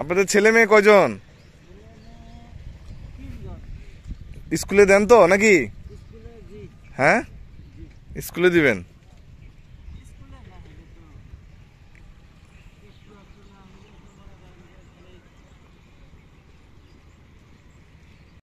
আপনাদের ছেলে মেয়ে কজন স্কুলে দেন তো নাকি হ্যাঁ স্কুলে দিবেন